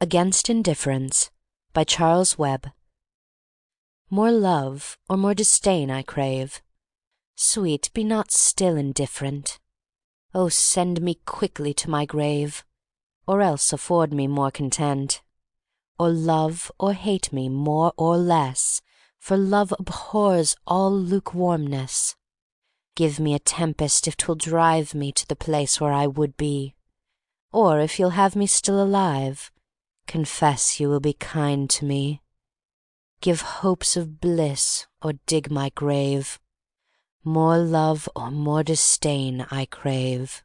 AGAINST INDIFFERENCE By Charles Webb More love or more disdain I crave. Sweet, be not still indifferent! Oh, send me quickly to my grave, Or else afford me more content; Or love or hate me more or less, For love abhors all lukewarmness. Give me a tempest if 'twill drive me To the place where I would be, Or if you'll have me still alive. Confess you will be kind to me, Give hopes of bliss or dig my grave, More love or more disdain I crave.